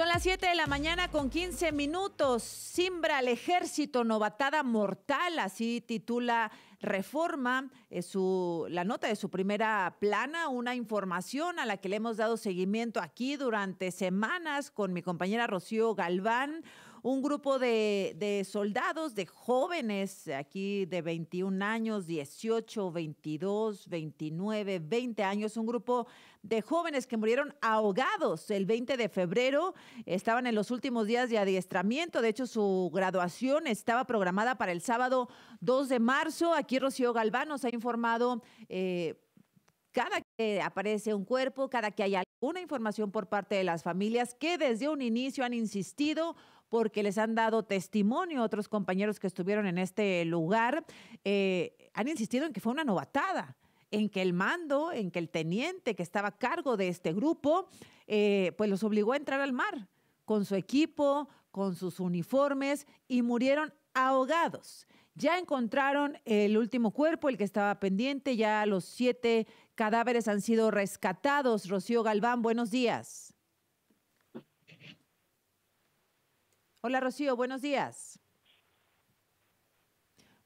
Son las 7 de la mañana con 15 minutos. Simbra al ejército, novatada mortal, así titula Reforma, eh, la nota de su primera plana, una información a la que le hemos dado seguimiento aquí durante semanas con mi compañera Rocío Galván un grupo de, soldados, de jóvenes, aquí de 21 años, 18, 22, 29, 20 años, un grupo de jóvenes que murieron ahogados el 20 de febrero, estaban en los últimos días de adiestramiento, de hecho su graduación estaba programada para el sábado 2 de marzo, aquí Rocío Galván nos ha informado... Eh, cada que aparece un cuerpo, cada que hay alguna información por parte de las familias que desde un inicio han insistido porque les han dado testimonio otros compañeros que estuvieron en este lugar, eh, han insistido en que fue una novatada en que el mando, en que el teniente que estaba a cargo de este grupo, eh, pues los obligó a entrar al mar con su equipo, con sus uniformes y murieron ahogados. Ya encontraron el último cuerpo, el que estaba pendiente, ya los siete cadáveres han sido rescatados. Rocío Galván, buenos días. Hola Rocío, buenos días.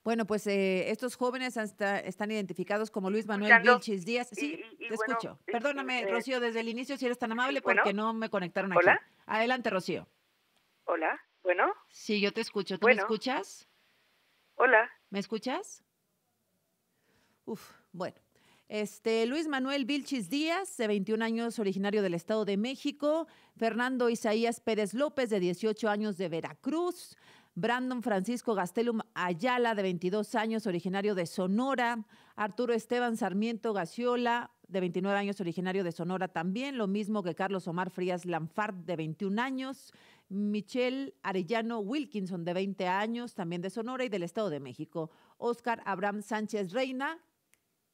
Bueno, pues eh, estos jóvenes están identificados como Luis Manuel Vilchis Díaz. Sí, te escucho. Este, Perdóname, eh, Rocío, desde el inicio, si eres tan amable, porque no me conectaron aquí. Hola. Adelante, Rocío. Hola, bueno. Sí, yo te escucho. ¿Tú me escuchas? Hola. ¿Me escuchas? Uf, bueno. Este, Luis Manuel Vilchis Díaz, de 21 años, originario del Estado de México. Fernando Isaías Pérez López, de 18 años, de Veracruz. Brandon Francisco Gastelum Ayala, de 22 años, originario de Sonora. Arturo Esteban Sarmiento Gaciola, de 29 años, originario de Sonora también. Lo mismo que Carlos Omar Frías Lanfart, de 21 años. Michelle Arellano Wilkinson, de 20 años, también de Sonora y del Estado de México. Oscar Abraham Sánchez Reina,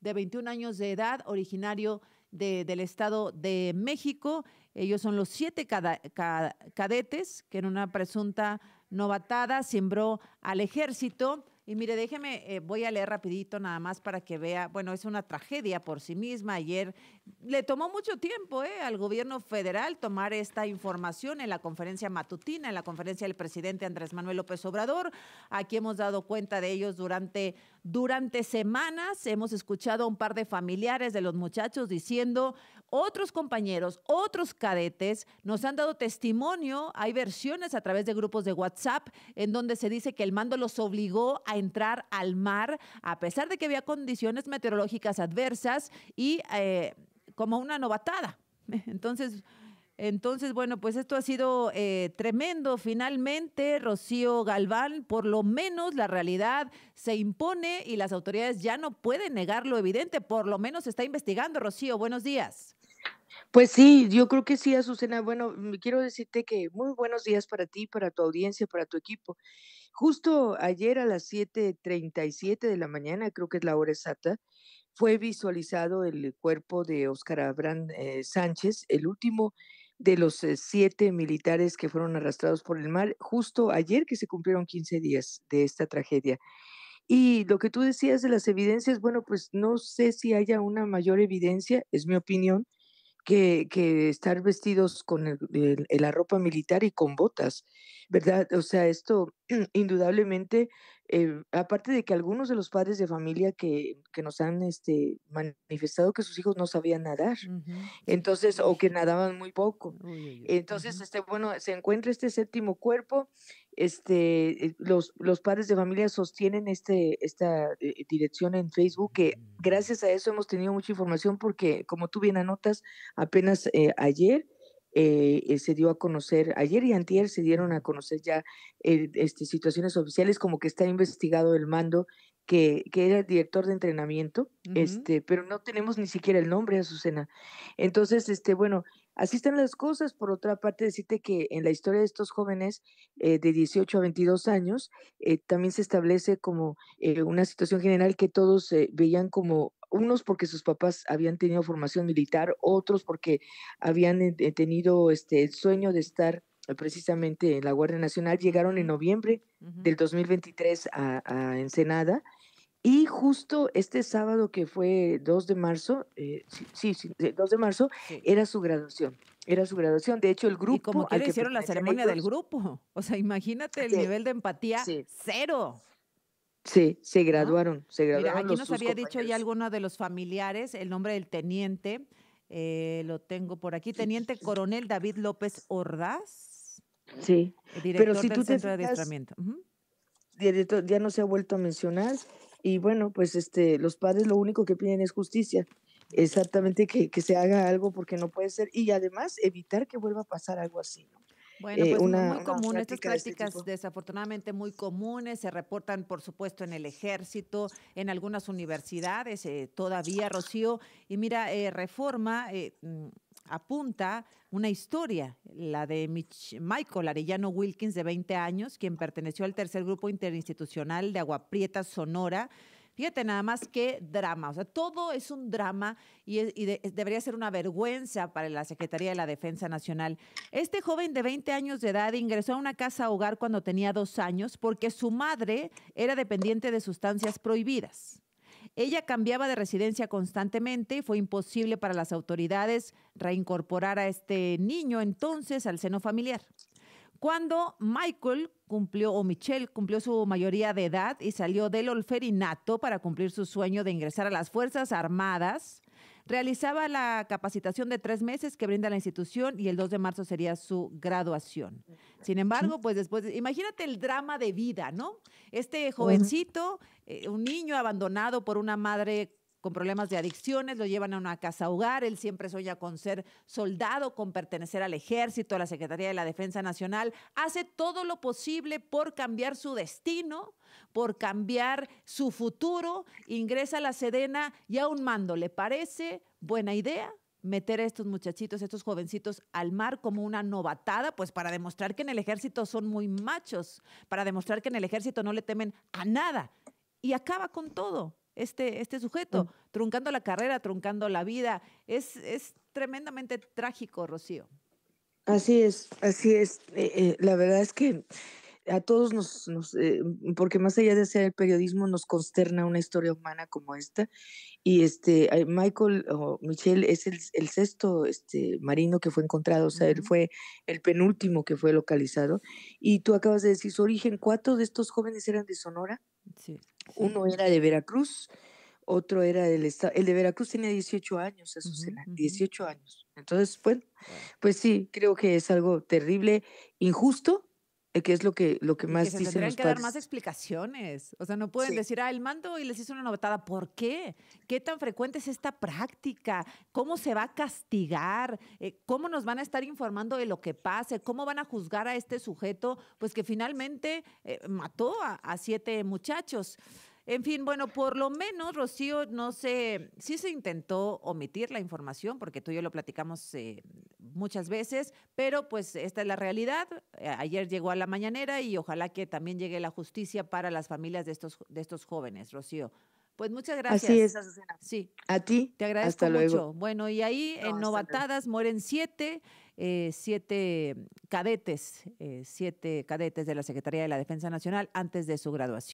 de 21 años de edad, originario del Estado de México. Ellos son los siete cadetes que en una presunta novatada sembró al ejército y mire, déjeme, eh, voy a leer rapidito nada más para que vea, bueno, es una tragedia por sí misma. Ayer le tomó mucho tiempo eh, al gobierno federal tomar esta información en la conferencia matutina, en la conferencia del presidente Andrés Manuel López Obrador. Aquí hemos dado cuenta de ellos durante, durante semanas. Hemos escuchado a un par de familiares de los muchachos diciendo, otros compañeros, otros cadetes nos han dado testimonio, hay versiones a través de grupos de WhatsApp en donde se dice que el mando los obligó a entrar al mar, a pesar de que había condiciones meteorológicas adversas y eh, como una novatada. Entonces, entonces, bueno, pues esto ha sido eh, tremendo. Finalmente, Rocío Galván, por lo menos la realidad se impone y las autoridades ya no pueden negar lo evidente. Por lo menos está investigando, Rocío. Buenos días. Pues sí, yo creo que sí, Azucena. Bueno, mm, quiero decirte que muy buenos días para ti, para tu audiencia, para tu equipo. Justo ayer a las 7.37 de la mañana, creo que es la hora exacta, fue visualizado el cuerpo de Óscar Abraham eh, Sánchez, el último de los eh, siete militares que fueron arrastrados por el mar, justo ayer que se cumplieron 15 días de esta tragedia. Y lo que tú decías de las evidencias, bueno, pues no sé si haya una mayor evidencia, es mi opinión, que, estar vestidos con eh, la ropa militar y con botas, ¿verdad? O sea, esto indudablemente eh, aparte de que algunos de los padres de familia que, nos han este, manifestado que sus hijos no sabían nadar, entonces, o que nadaban muy poco. Entonces, este, bueno, se encuentra este séptimo cuerpo, este, eh, los, los padres de familia sostienen este, esta eh, dirección en Facebook, que mm. gracias a eso hemos tenido mucha información porque, como tú bien anotas, apenas ayer eh, eh, se dio a conocer, ayer y antier se dieron a conocer ya eh, este, situaciones oficiales como que está investigado el mando que, era el director de entrenamiento, este, pero no tenemos ni siquiera el nombre, Azucena. Entonces, este, bueno, así están las cosas. Por otra parte, decirte que en la historia de estos jóvenes de 18 a 22 años, también se establece como una situación general que todos veían como unos porque sus papás habían tenido formación militar, otros porque habían eh, tenido este, el sueño de estar eh, precisamente en la Guardia Nacional, llegaron en noviembre del 2023 a, Ensenada y justo este sábado que fue 2 eh, de marzo, sí, sí, 2 de marzo, era su graduación. Era su graduación. De hecho, el grupo. Y como hicieron la ceremonia del grupo. O sea, imagínate el nivel de empatía cero. Sí, se graduaron, se graduaron. aquí nos había dicho ya alguno de los familiares el nombre del teniente. Eh, lo tengo por aquí, Teniente Coronel David López Ordaz. Sí, eh, director pero si del Centro de Adiestramiento. ya no se ha vuelto a mencionar. Y bueno, pues este, los padres lo único que piden es justicia. Exactamente, que, que se haga algo porque no puede ser. Y además evitar que vuelva a pasar algo así. ¿no? Bueno, eh, pues muy común, estas prácticas este desafortunadamente muy comunes, se reportan por supuesto en el ejército, en algunas universidades eh, todavía, Rocío. Y mira, eh, Reforma mm, apunta una historia, la de Michael Arellano Wilkins de 20 años, quien perteneció al tercer grupo interinstitucional de Agua Prieta Sonora Fíjate nada más que drama. O sea, todo es un drama y, debería ser una vergüenza para la Secretaría de la Defensa Nacional. Este joven de 20 años de edad ingresó a una casa hogar cuando tenía dos años porque su madre era dependiente de sustancias prohibidas. Ella cambiaba de residencia constantemente y fue imposible para las autoridades reincorporar a este niño entonces al seno familiar. Cuando Michael cumplió, o Michelle cumplió su mayoría de edad y salió del olferinato para cumplir su sueño de ingresar a las Fuerzas Armadas, realizaba la capacitación de tres meses que brinda la institución y el 2 de marzo sería su graduación. Sin embargo, pues después, imagínate el drama de vida, ¿no? Este jovencito, eh, un niño abandonado por una madre con problemas de adicciones, lo llevan a una casa hogar, él siempre sueña con ser soldado, con pertenecer al ejército, a la Secretaría de la Defensa Nacional, hace todo lo posible por cambiar su destino, por cambiar su futuro, ingresa a la Sedena y a un mando, ¿le parece buena idea? meter a estos muchachitos, estos jovencitos al mar como una novatada, pues para demostrar que en el ejército son muy machos, para demostrar que en el ejército no le temen a nada. Y acaba con todo. Este, este, sujeto, truncando la carrera, truncando la vida. Es, es tremendamente trágico, Rocío. Así es, así es. Eh, eh, la verdad es que a todos nos, eh, porque más allá de ser el periodismo, nos consterna una historia humana como esta. Y este, Michael o Michelle es el, sexto este, marino que fue encontrado, o sea, él fue el penúltimo que fue localizado. Y tú acabas de decir su origen, cuatro de estos jóvenes eran de Sonora. Sí. Uno era de Veracruz, otro era del Estado. El de Veracruz tenía 18 años, eso uh 18 años. Entonces, bueno, pues sí, creo que es algo terrible, injusto, eh, ¿Qué es lo que, lo que más se tendrían que dar más explicaciones. O sea, no pueden decir, ah, el mando y les hizo una novetada. ¿Por qué? ¿Qué tan frecuente es esta práctica? ¿Cómo se va a castigar? Eh, ¿Cómo nos van a estar informando de lo que pase? ¿Cómo van a juzgar a este sujeto? Pues que finalmente eh, mató a, siete muchachos. En fin, bueno, por lo menos, Rocío, no sé, sí se intentó omitir la información, porque tú y yo lo platicamos muchas veces, pero pues esta es la realidad. Eh, ayer llegó a la mañanera y ojalá que también llegue la justicia para las familias de estos, de estos jóvenes, Rocío. Pues muchas gracias. Así es, Sí. A ti. Te agradezco mucho. Bueno, y ahí en Novatadas mueren siete, eh, siete cadetes, eh, siete cadetes de la Secretaría de la Defensa Nacional antes de su graduación.